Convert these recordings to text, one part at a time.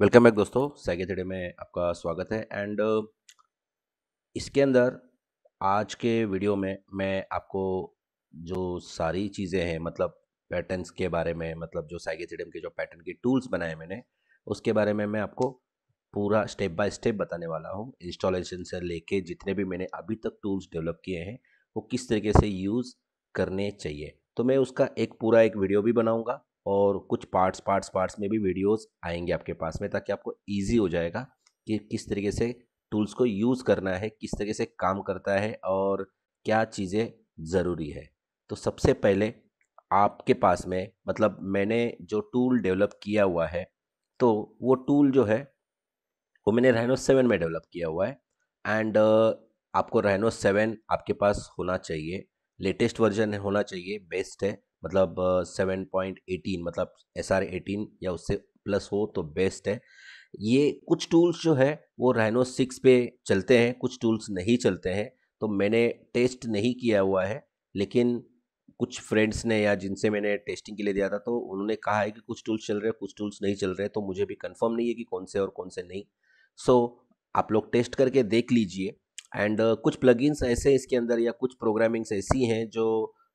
Welcome back दोस्तों साइके थ्रेडे में आपका स्वागत है एंड इसके अंदर आज के वीडियो में मैं आपको जो सारी चीज़ें हैं मतलब पैटर्न्स के बारे में मतलब जो साइके थ्रेडम के जो पैटर्न के टूल्स बनाए मैंने उसके बारे में मैं आपको पूरा स्टेप बाय स्टेप बताने वाला हूँ इंस्टॉलेशन से लेके जितने भी मैंने अभी तक टूल्स डेवलप किए हैं वो किस तरीके से यूज़ करने चाहिए तो मैं उसका एक पूरा एक वीडियो भी बनाऊँगा और कुछ पार्ट्स पार्ट्स पार्ट्स में भी वीडियोस आएंगे आपके पास में ताकि आपको इजी हो जाएगा कि किस तरीके से टूल्स को यूज़ करना है किस तरीके से काम करता है और क्या चीज़ें ज़रूरी है तो सबसे पहले आपके पास में मतलब मैंने जो टूल डेवलप किया हुआ है तो वो टूल जो है वो मैंने रहनो सेवन में डेवलप किया हुआ है एंड आपको रहनो सेवन आपके पास होना चाहिए लेटेस्ट वर्जन होना चाहिए बेस्ट है मतलब सेवन पॉइंट एटीन मतलब एस आर एटीन या उससे प्लस हो तो बेस्ट है ये कुछ टूल्स जो है वो रैनो सिक्स पे चलते हैं कुछ टूल्स नहीं चलते हैं तो मैंने टेस्ट नहीं किया हुआ है लेकिन कुछ फ्रेंड्स ने या जिनसे मैंने टेस्टिंग के लिए दिया था तो उन्होंने कहा है कि कुछ टूल्स चल रहे हैं कुछ टूल्स नहीं चल रहे तो मुझे भी कंफर्म नहीं है कि कौन से और कौन से नहीं सो so, आप लोग टेस्ट करके देख लीजिए एंड uh, कुछ प्लगइन्स ऐसे इसके अंदर या कुछ प्रोग्रामिंग्स ऐसी हैं जो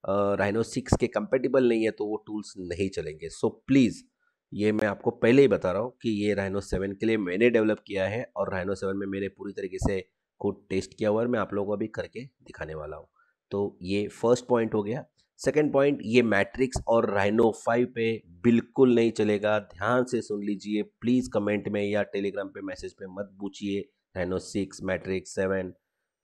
राइनो सिक्स के कंपेटिबल नहीं है तो वो टूल्स नहीं चलेंगे सो प्लीज़ ये मैं आपको पहले ही बता रहा हूँ कि ये राइनो सेवन के लिए मैंने डेवलप किया है और राइनो सेवन में मैंने पूरी तरीके से खुद टेस्ट किया हुआ है मैं आप लोगों को अभी करके दिखाने वाला हूँ तो ये फर्स्ट पॉइंट हो गया सेकेंड पॉइंट ये मैट्रिक्स और राइनो फाइव पे बिल्कुल नहीं चलेगा ध्यान से सुन लीजिए प्लीज़ कमेंट में या टेलीग्राम पे मैसेज पे मत पूछिए राइनो सिक्स मैट्रिक्स सेवन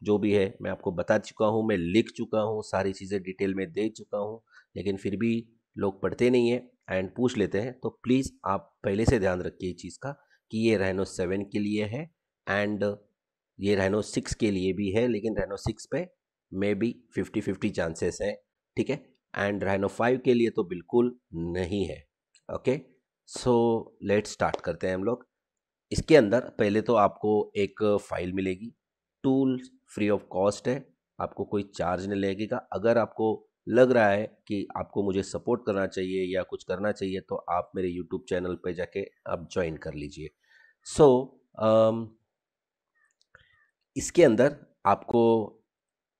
जो भी है मैं आपको बता चुका हूँ मैं लिख चुका हूँ सारी चीज़ें डिटेल में दे चुका हूँ लेकिन फिर भी लोग पढ़ते नहीं हैं एंड पूछ लेते हैं तो प्लीज़ आप पहले से ध्यान रखिए चीज़ का कि ये रहनो सेवन के लिए है एंड ये रहनो सिक्स के लिए भी है लेकिन रहनो सिक्स पे maybe fifty fifty chances हैं ठीक है एंड रहनो फाइव के लिए तो बिल्कुल नहीं है ओके सो लेट स्टार्ट करते हैं हम लोग इसके अंदर पहले तो आपको एक फाइल मिलेगी टूल्स फ्री ऑफ कॉस्ट है आपको कोई चार्ज नहीं लगेगा अगर आपको लग रहा है कि आपको मुझे सपोर्ट करना चाहिए या कुछ करना चाहिए तो आप मेरे यूट्यूब चैनल पर जाके आप ज्वाइन कर लीजिए सो so, इसके अंदर आपको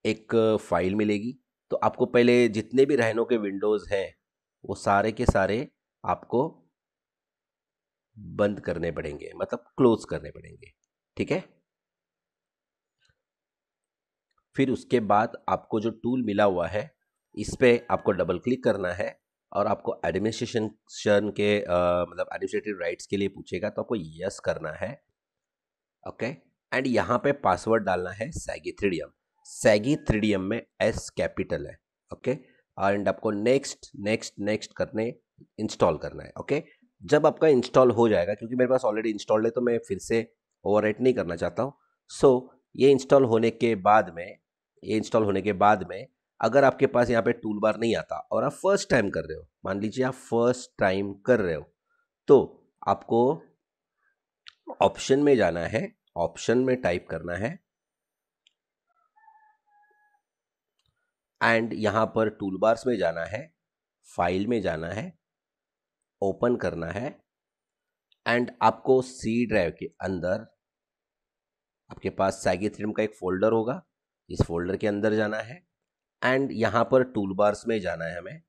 एक फाइल मिलेगी तो आपको पहले जितने भी रहनों के विंडोज़ हैं वो सारे के सारे आपको बंद करने पड़ेंगे मतलब क्लोज करने पड़ेंगे ठीक है फिर उसके बाद आपको जो टूल मिला हुआ है इस पर आपको डबल क्लिक करना है और आपको एडमिनिस्ट्रेशन के मतलब एडमिनिस्ट्रेटिव राइट्स के लिए पूछेगा तो आपको यस करना है ओके एंड यहाँ पे पासवर्ड डालना है सैगी थ्रीडियम सैगी थ्रीडियम में एस कैपिटल है ओके एंड आपको नेक्स्ट नेक्स्ट नेक्स्ट करने इंस्टॉल करना है ओके जब आपका इंस्टॉल हो जाएगा क्योंकि मेरे पास ऑलरेडी इंस्टॉल्ड है तो मैं फिर से ओवर नहीं करना चाहता हूँ सो so, ये इंस्टॉल होने के बाद में ये इंस्टॉल होने के बाद में अगर आपके पास यहाँ पे टूल बार नहीं आता और आप फर्स्ट टाइम कर रहे हो मान लीजिए आप फर्स्ट टाइम कर रहे हो तो आपको ऑप्शन में जाना है ऑप्शन में टाइप करना है एंड यहाँ पर टूल बार्स में जाना है फाइल में जाना है ओपन करना है एंड आपको सी ड्राइव के अंदर आपके पास साइगेथ्रियम का एक फोल्डर होगा इस फोल्डर के अंदर जाना है एंड यहाँ पर टूल बार्स में जाना है हमें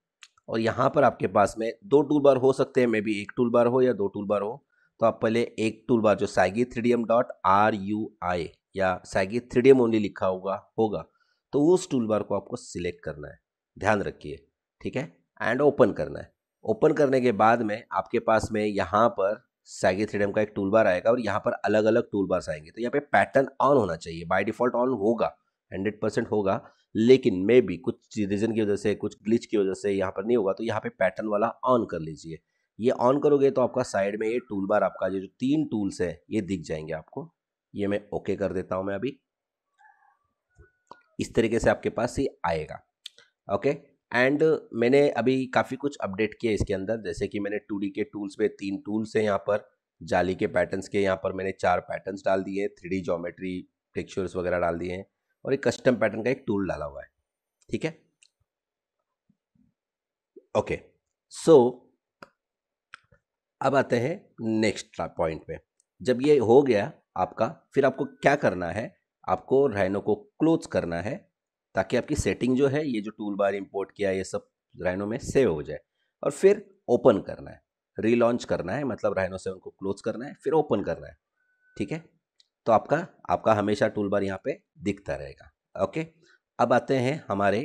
और यहाँ पर आपके पास में दो टूल बार हो सकते हैं मे बी एक टूल बार हो या दो टूल बार हो तो आप पहले एक टूल बार जो साइगी थ्रीडियम डॉट आर यू आई या साइगी थ्रीडियम ओनली लिखा होगा होगा तो उस टूल बार को आपको सिलेक्ट करना है ध्यान रखिए ठीक है एंड ओपन करना है ओपन करने के बाद में आपके पास में यहाँ पर सैगी थ्रीडम का एक टूल बार आएगा और यहाँ पर अलग अलग टूल बार्स आएंगे तो यहाँ पे पैटर्न ऑन होना चाहिए बाय डिफॉल्ट ऑन होगा हंड्रेड परसेंट होगा लेकिन मे भी कुछ रीज़न की वजह से कुछ ग्लिच की वजह से यहाँ पर नहीं होगा तो यहाँ पे पैटर्न वाला ऑन कर लीजिए ये ऑन करोगे तो आपका साइड में ये टूल बार आपका ये जो तीन टूल्स है ये दिख जाएंगे आपको ये मैं ओके कर देता हूँ मैं अभी इस तरीके से आपके पास ये आएगा ओके एंड मैंने अभी काफ़ी कुछ अपडेट किया इसके अंदर जैसे कि मैंने टू के टूल्स में तीन टूल्स हैं यहाँ पर जाली के पैटर्न्स के यहाँ पर मैंने चार पैटर्न्स डाल दिए हैं थ्री जोमेट्री टेक्सचर्स वगैरह डाल दिए हैं और एक कस्टम पैटर्न का एक टूल डाला हुआ है ठीक है ओके सो अब आते हैं नेक्स्ट पॉइंट पे जब ये हो गया आपका फिर आपको क्या करना है आपको रहनों को क्लोज करना है ताकि आपकी सेटिंग जो है ये जो टूल बार इम्पोर्ट किया ये सब राइनो में सेव हो जाए और फिर ओपन करना है रीलॉन्च करना है मतलब राइनो सेवन को क्लोज करना है फिर ओपन करना है ठीक है तो आपका आपका हमेशा टूल बार यहाँ पे दिखता रहेगा ओके अब आते हैं हमारे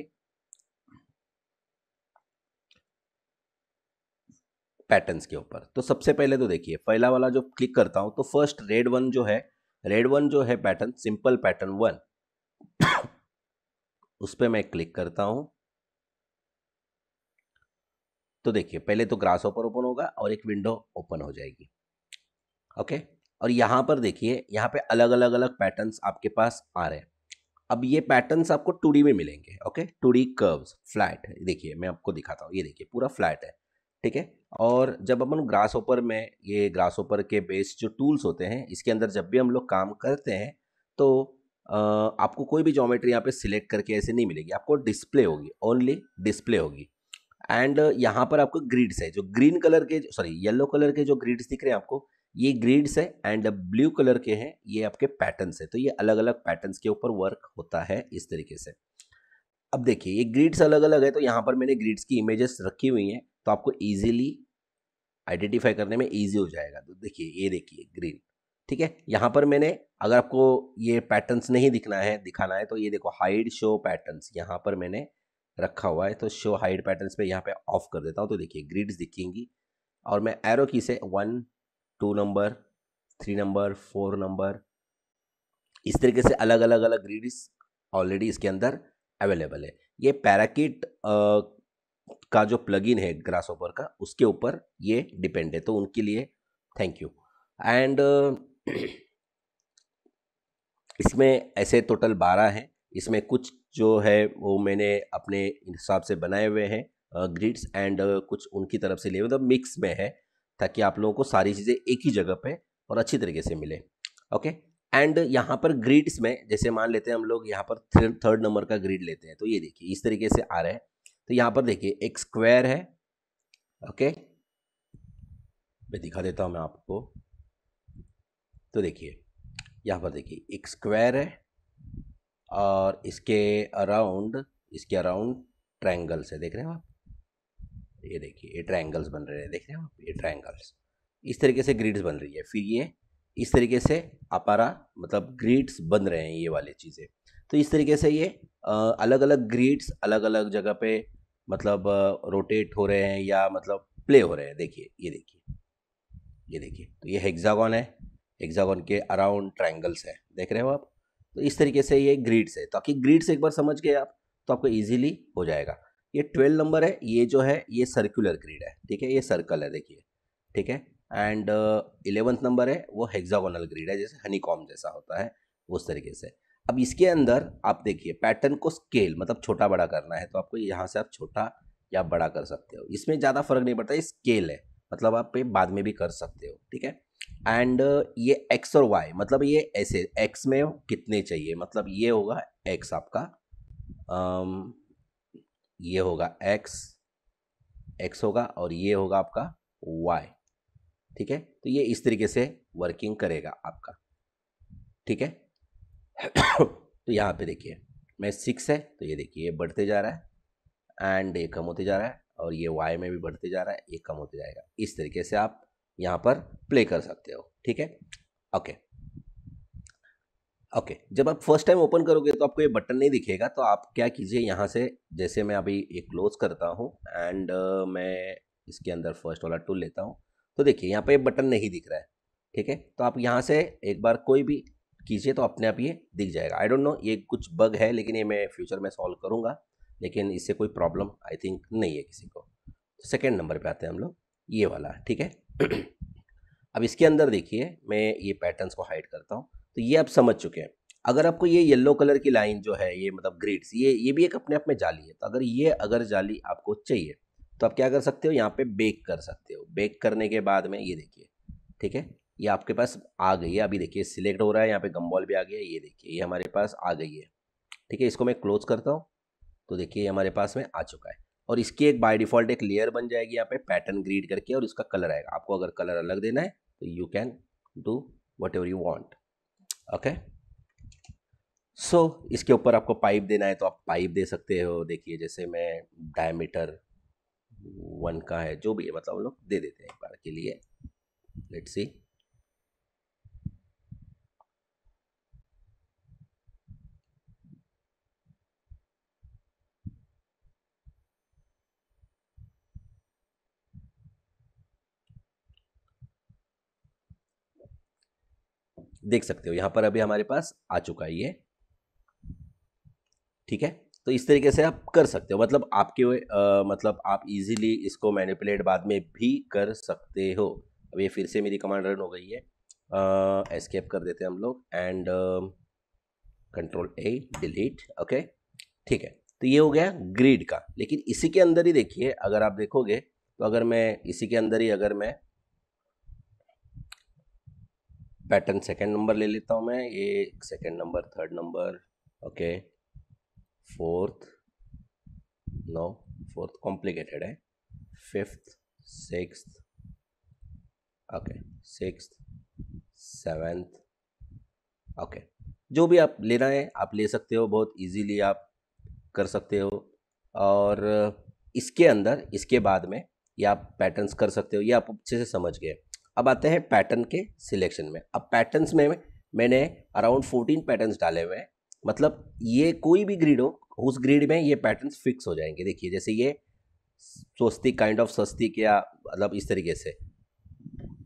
पैटर्न्स के ऊपर तो सबसे पहले तो देखिए पहला वाला जो क्लिक करता हूँ तो फर्स्ट रेड वन जो है रेड वन जो है पैटर्न सिंपल पैटर्न वन उस पर मैं क्लिक करता हूँ तो देखिए पहले तो ग्रास ऑपर ओपन होगा और एक विंडो ओपन हो जाएगी ओके और यहाँ पर देखिए यहाँ पे अलग अलग अलग पैटर्न्स आपके पास आ रहे हैं अब ये पैटर्न्स आपको टू में मिलेंगे ओके टू कर्व्स फ्लैट देखिए मैं आपको दिखाता हूँ ये देखिए पूरा फ्लैट है ठीक है और जब अपन ग्रास ओपर में ये ग्रास ओपर के बेस जो टूल्स होते हैं इसके अंदर जब भी हम लोग काम करते हैं तो आपको कोई भी ज्योमेट्री यहाँ पे सिलेक्ट करके ऐसे नहीं मिलेगी आपको डिस्प्ले होगी ओनली डिस्प्ले होगी एंड यहाँ पर आपको ग्रिड्स है जो ग्रीन कलर के सॉरी येलो कलर के जो ग्रिड्स दिख रहे हैं आपको ये ग्रिड्स है एंड ब्लू कलर के हैं ये आपके पैटर्न्स है तो ये अलग अलग पैटर्न्स के ऊपर वर्क होता है इस तरीके से अब देखिए ये ग्रिड्स अलग अलग है तो यहाँ पर मैंने ग्रिड्स की इमेजेस रखी हुई हैं तो आपको ईजिली आइडेंटिफाई करने में ईजी हो जाएगा तो देखिए ये देखिए ग्रीन ठीक है यहाँ पर मैंने अगर आपको ये पैटर्न्स नहीं दिखना है दिखाना है तो ये देखो हाइड शो पैटर्न्स यहाँ पर मैंने रखा हुआ है तो शो हाइड पैटर्न्स पे यहाँ पे ऑफ कर देता हूँ तो देखिए ग्रिड्स दिखेंगी और मैं एरो की से one two number three number four number इस तरीके से अलग अलग अलग ग्रिड्स ऑलरेडी इसके अंदर अवेलेबल है ये पैराकिट का जो प्लग है ग्रास का उसके ऊपर ये डिपेंड है तो उनके लिए थैंक यू एंड इसमें ऐसे टोटल बारह हैं इसमें कुछ जो है वो मैंने अपने हिसाब से बनाए हुए हैं ग्रिड्स एंड कुछ उनकी तरफ से लिए मतलब मिक्स में है ताकि आप लोगों को सारी चीज़ें एक ही जगह पे और अच्छी तरीके से मिले ओके एंड यहाँ पर ग्रिड्स में जैसे मान लेते हैं हम लोग यहाँ पर थर्ड नंबर का ग्रिड लेते हैं तो ये देखिए इस तरीके से आ रहा है तो यहाँ पर देखिए एक स्क्वायर है ओके मैं दिखा देता हूँ मैं आपको तो देखिए यहाँ पर देखिए एक स्क्वायर है और इसके अराउंड इसके अराउंड ट्रायंगल्स है देख रहे हैं आप ये देखिए ये ट्रायंगल्स बन रहे हैं देख रहे हैं आप ये ट्रायंगल्स इस तरीके से ग्रिड्स बन रही है फिर ये इस तरीके से अपारा मतलब ग्रिड्स बन रहे हैं ये वाली चीज़ें तो इस तरीके से ये अलग अलग ग्रिड्स अलग अलग जगह पे मतलब रोटेट हो रहे हैं या मतलब प्ले हो रहे हैं देखिए ये देखिए ये देखिए तो ये हेक्सागॉन है एग्जावन के अराउंड ट्राइंगल्स हैं देख रहे हो आप तो इस तरीके से ये ग्रीड्स है ताकि ग्रीड्स एक बार समझ गए आप तो आपको ईजिली हो जाएगा ये ट्वेल्व नंबर है ये जो है ये सर्कुलर ग्रीड है ठीक है ये सर्कल है देखिए ठीक है एंड इलेवंथ नंबर है वो हेक्सागोनल ग्रीड है जैसे हनीकॉम जैसा होता है उस तरीके से अब इसके अंदर आप देखिए पैटर्न को स्केल मतलब छोटा बड़ा करना है तो आपको यहाँ से आप छोटा या बड़ा कर सकते हो इसमें ज़्यादा फर्क नहीं पड़ता ये स्केल है मतलब आप पे बाद में भी कर सकते हो ठीक है एंड ये एक्स और वाई मतलब ये ऐसे एक्स में कितने चाहिए मतलब ये होगा एक्स आपका आम, ये होगा एक्स एक्स होगा और ये होगा आपका वाई ठीक है तो ये इस तरीके से वर्किंग करेगा आपका ठीक है तो यहाँ पे देखिए मैं सिक्स है तो ये देखिए ये बढ़ते जा रहा है एंड ये कम होते जा रहा है और ये वाई में भी बढ़ते जा रहा है ये कम होते जाएगा इस तरीके से आप यहाँ पर प्ले कर सकते हो ठीक है ओके ओके जब आप फर्स्ट टाइम ओपन करोगे तो आपको ये बटन नहीं दिखेगा तो आप क्या कीजिए यहाँ से जैसे मैं अभी ये क्लोज करता हूँ एंड uh, मैं इसके अंदर फर्स्ट वाला टूल लेता हूँ तो देखिए यहाँ पे ये बटन नहीं दिख रहा है ठीक है तो आप यहाँ से एक बार कोई भी कीजिए तो अपने आप ये दिख जाएगा आई डोंट नो ये कुछ बग है लेकिन ये मैं फ्यूचर में सॉल्व करूँगा लेकिन इससे कोई प्रॉब्लम आई थिंक नहीं है किसी को सेकेंड तो नंबर पे आते हैं हम लोग ये वाला ठीक है अब इसके अंदर देखिए मैं ये पैटर्न्स को हाइड करता हूँ तो ये आप समझ चुके हैं अगर आपको ये येलो कलर की लाइन जो है ये मतलब ग्रिड्स ये ये भी एक अपने आप में जाली है तो अगर ये अगर जाली आपको चाहिए तो आप क्या कर सकते हो यहाँ पे बेक कर सकते हो बेक करने के बाद में ये देखिए ठीक है ये आपके पास आ गई है अभी देखिए सिलेक्ट हो रहा है यहाँ पे गम्बॉल भी आ गया ये देखिए ये हमारे पास आ गई है ठीक है इसको मैं क्लोज करता हूँ तो देखिए हमारे पास में आ चुका है और इसकी एक बाय डिफॉल्ट एक लेयर बन जाएगी यहाँ पे पैटर्न ग्रीड करके और इसका कलर आएगा आपको अगर कलर अलग देना है तो you can do whatever you want okay so इसके ऊपर आपको पाइप देना है तो आप पाइप दे सकते हो देखिए जैसे मैं डायमीटर वन का है जो भी है मतलब हम लोग दे देते हैं एक बार के लिए लेट्स सी देख सकते हो यहाँ पर अभी हमारे पास आ चुका है ये ठीक है तो इस तरीके से आप कर सकते हो मतलब आपके आ, मतलब आप इजीली इसको मैनिपुलेट बाद में भी कर सकते हो अब ये फिर से मेरी कमांड रन हो गई है एस्केप कर देते हैं हम लोग and control A delete okay ठीक है तो ये हो गया ग्रीड का लेकिन इसी के अंदर ही देखिए अगर आप देखोगे तो अगर मैं इसी के अंदर ही अगर मैं पैटर्न सेकंड नंबर ले लेता हूँ मैं ये second number third number okay fourth no fourth complicated है fifth six okay six seventh okay जो भी आप लेना है आप ले सकते हो बहुत इजीली आप कर सकते हो और इसके अंदर इसके बाद में ये आप पैटर्न्स कर सकते हो ये आप अच्छे से समझ गए अब आते हैं पैटर्न के सिलेक्शन में अब पैटर्न्स में मैंने अराउंड फोर्टीन पैटर्न्स डाले हुए हैं मतलब ये कोई भी ग्रीड हो उस ग्रीड में ये पैटर्न्स फिक्स हो जाएंगे देखिए जैसे ये स्वस्ती काइंड ऑफ स्वस्तिक या मतलब इस तरीके से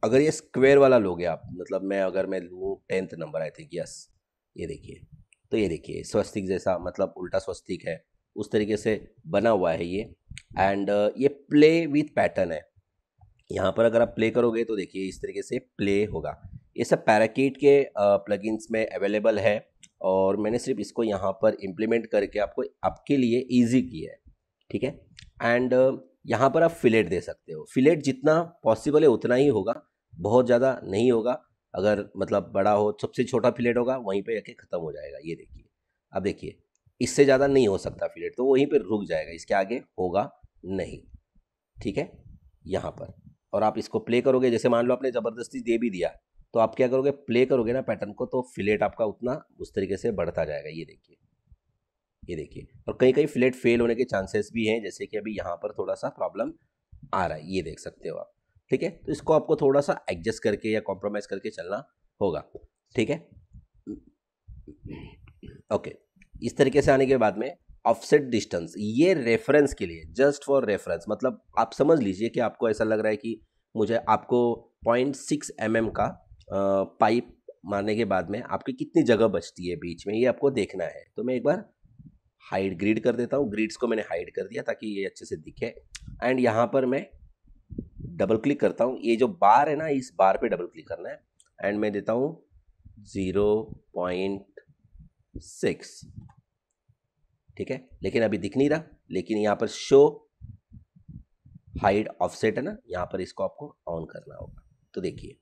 अगर ये स्क्वेयर वाला लोगे आप मतलब मैं अगर मैं लूँ tenth number I think yes ये देखिए तो ये देखिए स्वस्तिक जैसा मतलब उल्टा स्वस्तिक है उस तरीके से बना हुआ है ये एंड ये प्ले विथ पैटर्न है यहाँ पर अगर आप प्ले करोगे तो देखिए इस तरीके से प्ले होगा ये सब पैराकीट के प्लगइन्स में अवेलेबल है और मैंने सिर्फ इसको यहाँ पर इम्प्लीमेंट करके आपको आपके लिए ईजी किया है ठीक है एंड यहाँ पर आप फिलेट दे सकते हो फिलेट जितना पॉसिबल है उतना ही होगा बहुत ज़्यादा नहीं होगा अगर मतलब बड़ा हो सबसे छोटा फिलेट होगा वहीं पे जाके ख़त्म हो जाएगा ये देखिए अब देखिए इससे ज़्यादा नहीं हो सकता फिलेट तो वहीं पे रुक जाएगा इसके आगे होगा नहीं ठीक है यहाँ पर और आप इसको प्ले करोगे जैसे मान लो आपने ज़बरदस्ती दे भी दिया तो आप क्या करोगे प्ले करोगे ना पैटर्न को तो फ्लेट आपका उतना उस तरीके से बढ़ता जाएगा ये देखिए ये देखिए और कहीं कहीं फ्लेट फेल होने के चांसेस भी हैं जैसे कि अभी यहाँ पर थोड़ा सा प्रॉब्लम आ रहा है ये देख सकते हो आप ठीक है तो इसको आपको थोड़ा सा एडजस्ट करके या कॉम्प्रोमाइज़ करके चलना होगा ठीक है ओके इस तरीके से आने के बाद में ऑफसेट डिस्टेंस ये रेफरेंस के लिए जस्ट फॉर रेफरेंस मतलब आप समझ लीजिए कि आपको ऐसा लग रहा है कि मुझे आपको पॉइंट सिक्स एम एम का पाइप मारने के बाद में आपकी कितनी जगह बचती है बीच में ये आपको देखना है तो मैं एक बार हाइड ग्रीड कर देता हूँ ग्रीड्स को मैंने हाइड कर दिया ताकि ये अच्छे से दिखे एंड यहाँ पर मैं डबल क्लिक करता हूँ ये जो बार है ना इस बार पे डबल क्लिक करना है एंड मैं देता हूँ ज़ीरो पॉइंट सिक्स ठीक है लेकिन अभी दिख नहीं रहा लेकिन यहाँ पर शो हाइड ऑफसेट है ना यहाँ पर इसको आपको ऑन करना होगा तो देखिए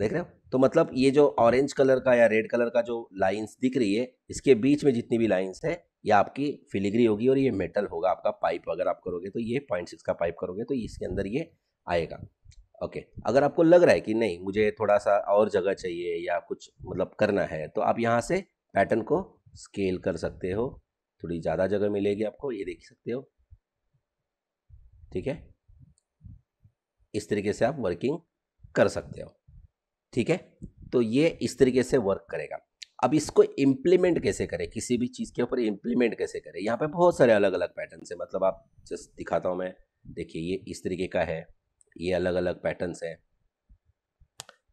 देख रहे हो तो मतलब ये जो ऑरेंज कलर का या रेड कलर का जो लाइंस दिख रही है इसके बीच में जितनी भी लाइंस है ये आपकी फिलिग्री होगी और ये मेटल होगा आपका पाइप अगर आप करोगे तो ये पॉइंट सिक्स का पाइप करोगे तो इसके अंदर ये आएगा ओके अगर आपको लग रहा है कि नहीं मुझे थोड़ा सा और जगह चाहिए या कुछ मतलब करना है तो आप यहाँ से पैटर्न को स्केल कर सकते हो थोड़ी ज़्यादा जगह मिलेगी आपको ये देख सकते हो ठीक है इस तरीके से आप वर्किंग कर सकते हो ठीक है तो ये इस तरीके से वर्क करेगा अब इसको इम्प्लीमेंट कैसे करें किसी भी चीज़ के ऊपर इम्प्लीमेंट कैसे करें यहाँ पे बहुत सारे अलग अलग पैटर्न है मतलब आप जस्ट दिखाता हूँ मैं देखिए ये इस तरीके का है ये अलग अलग पैटर्न है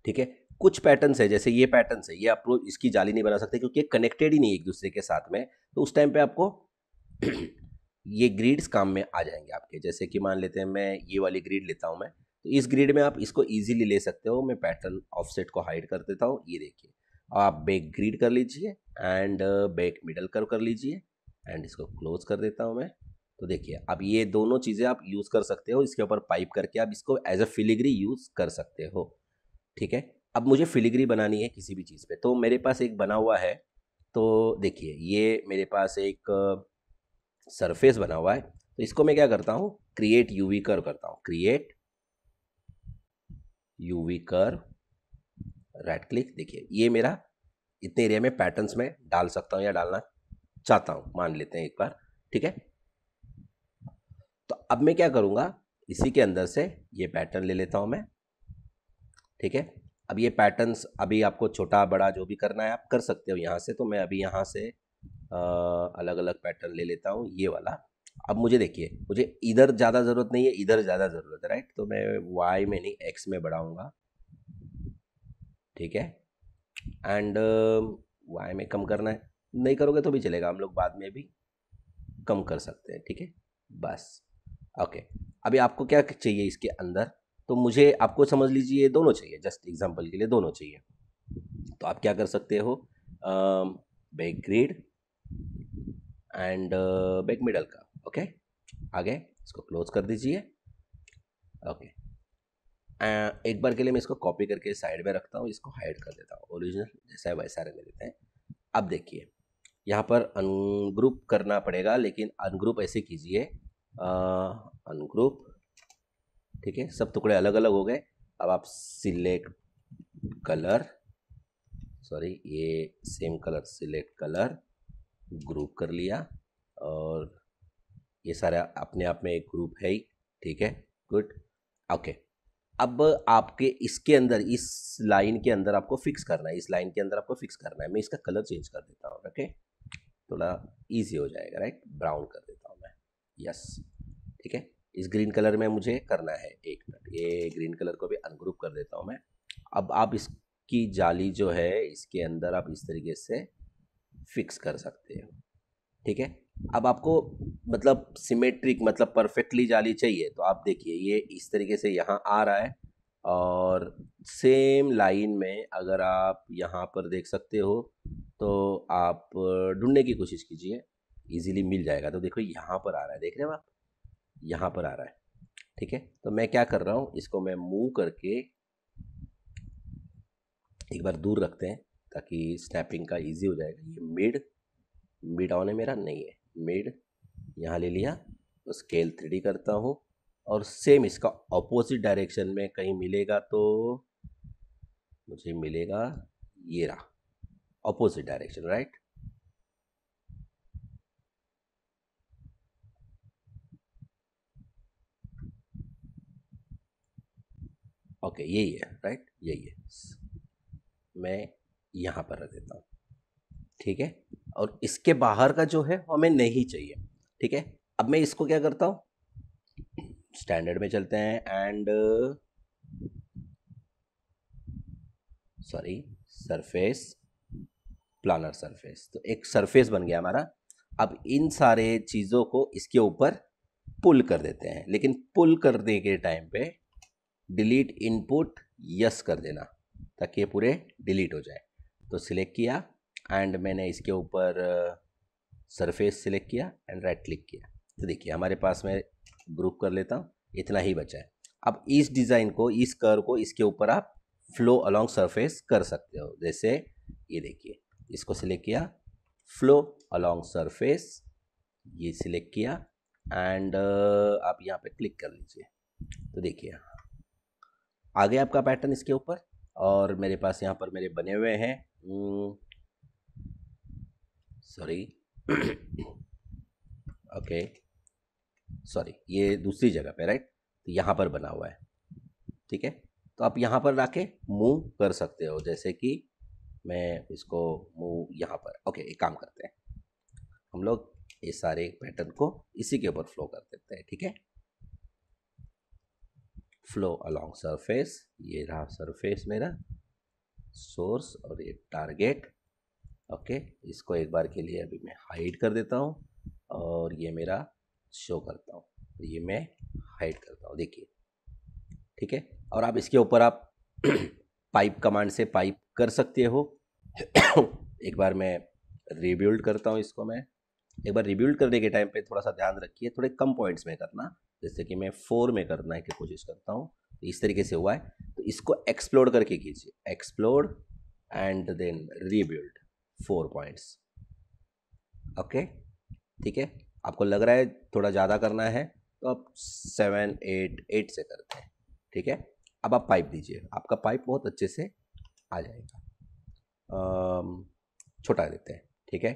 ठीक है कुछ पैटर्न्स है जैसे ये पैटर्न्स है ये आप लोग इसकी जाली नहीं बना सकते क्योंकि ये कनेक्टेड ही नहीं एक दूसरे के साथ में तो उस टाइम पे आपको ये ग्रीड्स काम में आ जाएंगे आपके जैसे कि मान लेते हैं मैं ये वाली ग्रीड लेता हूँ मैं तो इस ग्रीड में आप इसको ईजिली ले सकते हो मैं पैटर्न ऑफसेट को हाइड कर देता हूँ ये देखिए आप बैक ग्रीड कर लीजिए एंड बैक मिडल कर कर लीजिए एंड इसको क्लोज कर देता हूँ मैं तो देखिए अब ये दोनों चीज़ें आप यूज़ कर सकते हो इसके ऊपर पाइप करके आप इसको एज अ फिलिग्री यूज़ कर सकते हो ठीक है अब मुझे फिलिग्री बनानी है किसी भी चीज़ पे तो मेरे पास एक बना हुआ है तो देखिए ये मेरे पास एक सरफेस बना हुआ है तो इसको मैं क्या करता हूँ क्रिएट यूवी कर करता हूँ क्रिएट यूवी कर राइट क्लिक देखिए ये मेरा इतने एरिया में पैटर्न्स में डाल सकता हूँ या डालना चाहता हूँ मान लेते हैं एक बार ठीक है तो अब मैं क्या करूँगा इसी के अंदर से ये पैटर्न ले लेता हूँ मैं ठीक है अब ये पैटर्न्स अभी आपको छोटा बड़ा जो भी करना है आप कर सकते हो यहाँ से तो मैं अभी यहाँ से आ, अलग अलग पैटर्न ले लेता हूँ ये वाला अब मुझे देखिए मुझे इधर ज़्यादा ज़रूरत नहीं है इधर ज़्यादा ज़रूरत है राइट तो मैं वाई में नहीं एक्स में बढ़ाऊँगा ठीक है एंड वाई में कम करना है नहीं करोगे तो भी चलेगा हम लोग बाद में भी कम कर सकते हैं ठीक है बस ओके अभी आपको क्या चाहिए इसके अंदर तो मुझे आपको समझ लीजिए दोनों चाहिए जस्ट एग्जाम्पल के लिए दोनों चाहिए तो आप क्या कर सकते हो back grade and back middle का ओके okay? आगे इसको क्लोज कर दीजिए ओके okay. एक बार के लिए मैं इसको कॉपी करके साइड में रखता हूँ इसको हाइड कर देता हूँ ओरिजिनल जैसा है वैसा रहने देते हैं अब देखिए यहाँ पर अनग्रुप करना पड़ेगा लेकिन अनग्रुप ऐसे कीजिए अनग्रुप ठीक है सब टुकड़े अलग अलग हो गए अब आप सिलेक्ट कलर सॉरी ये same colour select colour group कर लिया और ये सारा अपने आप में एक ग्रुप है ही ठीक है गुड ओके अब आपके इसके अंदर इस लाइन के अंदर आपको फिक्स करना है इस लाइन के अंदर आपको फिक्स करना है मैं इसका कलर चेंज कर देता हूँ ओके थोड़ा इजी हो जाएगा राइट ब्राउन कर देता हूँ मैं यस ठीक है इस ग्रीन कलर में मुझे करना है एक मिनट ये ग्रीन कलर को भी अनग्रुप कर देता हूँ मैं अब आप इसकी जाली जो है इसके अंदर आप इस तरीके से फिक्स कर सकते हो ठीक है अब आपको मतलब सिमेट्रिक मतलब परफेक्टली जाली चाहिए तो आप देखिए ये इस तरीके से यहाँ आ रहा है और सेम लाइन में अगर आप यहाँ पर देख सकते हो तो आप ढूंढने की कोशिश कीजिए इजीली मिल जाएगा तो देखो यहाँ पर आ रहा है देख रहे हो आप यहाँ पर आ रहा है ठीक है तो मैं क्या कर रहा हूँ इसको मैं मूव करके एक बार दूर रखते हैं ताकि स्नैपिंग का इजी हो जाएगा ये मिड मिड ऑन है मेरा नहीं है मिड यहाँ ले लिया तो स्केल थ्री करता हूँ और सेम इसका ऑपोजिट डायरेक्शन में कहीं मिलेगा तो मुझे मिलेगा ये रहा ऑपोजिट डायरेक्शन राइट ओके यही है राइट यही है मैं यहाँ पर रख देता हूँ ठीक है और इसके बाहर का जो है हमें नहीं चाहिए ठीक है अब मैं इसको क्या करता हूँ स्टैंडर्ड में चलते हैं and sorry surface planar surface तो एक सरफेस बन गया हमारा अब इन सारे चीज़ों को इसके ऊपर पुल कर देते हैं लेकिन पुल करने के टाइम पे डिलीट इनपुट यस कर देना ताकि ये पूरे डिलीट हो जाए तो सिलेक्ट किया एंड मैंने इसके ऊपर सरफेस uh, सिलेक्ट किया एंड राइट क्लिक किया तो देखिए हमारे पास मैं ग्रुप कर लेता हूँ इतना ही बचा है अब इस डिज़ाइन को इस कर को इसके ऊपर आप फ्लो अलॉन्ग सरफेस कर सकते हो जैसे ये देखिए इसको सिलेक्ट किया फ्लो अलॉन्ग सरफेस ये सिलेक्ट किया एंड uh, आप यहाँ पे क्लिक कर लीजिए तो देखिए आ गया आपका पैटर्न इसके ऊपर और मेरे पास यहाँ पर मेरे बने हुए हैं सॉरी ओके सॉरी ये दूसरी जगह पे राइट तो यहाँ पर बना हुआ है ठीक है तो आप यहाँ पर ला के मूव कर सकते हो जैसे कि मैं इसको मूव यहाँ पर ओके एक काम करते हैं हम लोग ये सारे पैटर्न को इसी के ऊपर फ्लो कर देते हैं ठीक है फ्लो अलॉन्ग सरफेस ये रहा सरफेस मेरा सोर्स और ये टारगेट ओके इसको एक बार के लिए अभी मैं हाइड कर देता हूँ और ये मेरा शो करता हूँ ये मैं हाइड करता हूँ देखिए ठीक है और आप इसके ऊपर आप पाइप कमांड से पाइप कर सकते हो एक बार मैं रिबिल्ड करता हूँ इसको मैं एक बार रिबिल्ड करने के टाइम पे थोड़ा सा ध्यान रखिए थोड़े कम पॉइंट्स में करना जैसे कि मैं फोर में करना है की कोशिश करता हूँ तो इस तरीके से हुआ है तो इसको एक्सप्लोर करके कीजिए explore and then rebuild four points okay ठीक है आपको लग रहा है थोड़ा ज़्यादा करना है तो आप सेवन एट एट से करते हैं ठीक है अब आप पाइप दीजिए आपका पाइप बहुत अच्छे से आ जाएगा छोटा देते हैं ठीक है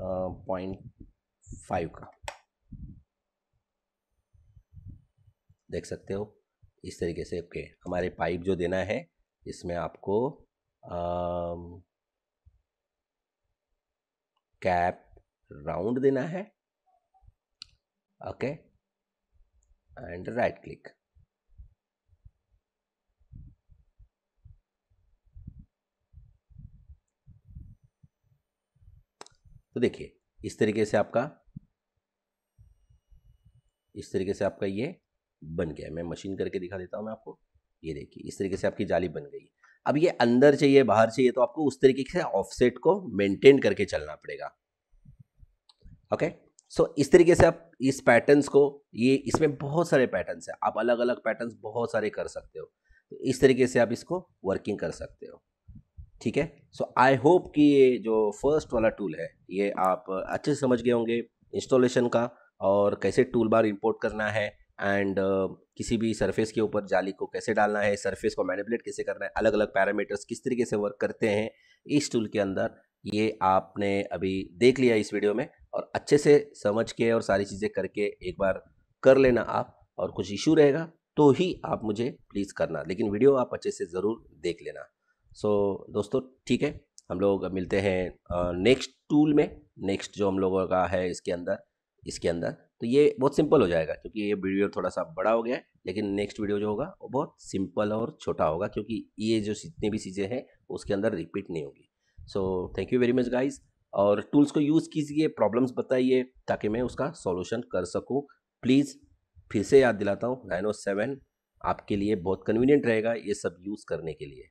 पॉइंट फाइव का देख सकते हो इस तरीके से ओके हमारे पाइप जो देना है इसमें आपको कैप राउंड देना है ओके एंड राइट क्लिक तो देखिए इस तरीके से आपका इस तरीके से आपका ये बन गया मैं मशीन करके दिखा देता हूँ मैं आपको ये देखिए इस तरीके से आपकी जाली बन गई अब ये अंदर चाहिए बाहर चाहिए तो आपको उस तरीके से ऑफसेट को मेंटेन करके चलना पड़ेगा ओके सो so, इस तरीके से आप इस पैटर्न्स को ये इसमें बहुत सारे पैटर्न्स हैं आप अलग अलग पैटर्न्स बहुत सारे कर सकते हो तो इस तरीके से आप इसको वर्किंग कर सकते हो ठीक है सो आई होप कि ये जो फर्स्ट वाला टूल है ये आप अच्छे से समझ गए होंगे इंस्टॉलेशन का और कैसे टूल बार इम्पोर्ट करना है एंड uh, किसी भी सरफेस के ऊपर जाली को कैसे डालना है सरफेस को मैनिपुलेट कैसे करना है अलग अलग पैरामीटर्स किस तरीके से वर्क करते हैं इस टूल के अंदर ये आपने अभी देख लिया इस वीडियो में और अच्छे से समझ के और सारी चीज़ें करके एक बार कर लेना आप और कुछ इशू रहेगा तो ही आप मुझे प्लीज़ करना लेकिन वीडियो आप अच्छे से ज़रूर देख लेना सो so, दोस्तों ठीक है हम लोग मिलते हैं नेक्स्ट टूल में नेक्स्ट जो हम लोगों का है इसके अंदर इसके अंदर तो ये बहुत सिंपल हो जाएगा क्योंकि ये वीडियो थोड़ा सा बड़ा हो गया है लेकिन नेक्स्ट वीडियो जो होगा वो बहुत सिंपल और छोटा होगा क्योंकि ये जो जितनी भी चीज़ें हैं उसके अंदर रिपीट नहीं होगी so thank you very much guys और टूल्स को यूज़ कीजिए प्रॉब्लम्स बताइए ताकि मैं उसका सॉल्यूशन कर सकूँ प्लीज़ फिर से याद दिलाता हूँ नाइन ओ सेवन आपके लिए बहुत कन्वीनियंट रहेगा ये सब यूज़ करने के लिए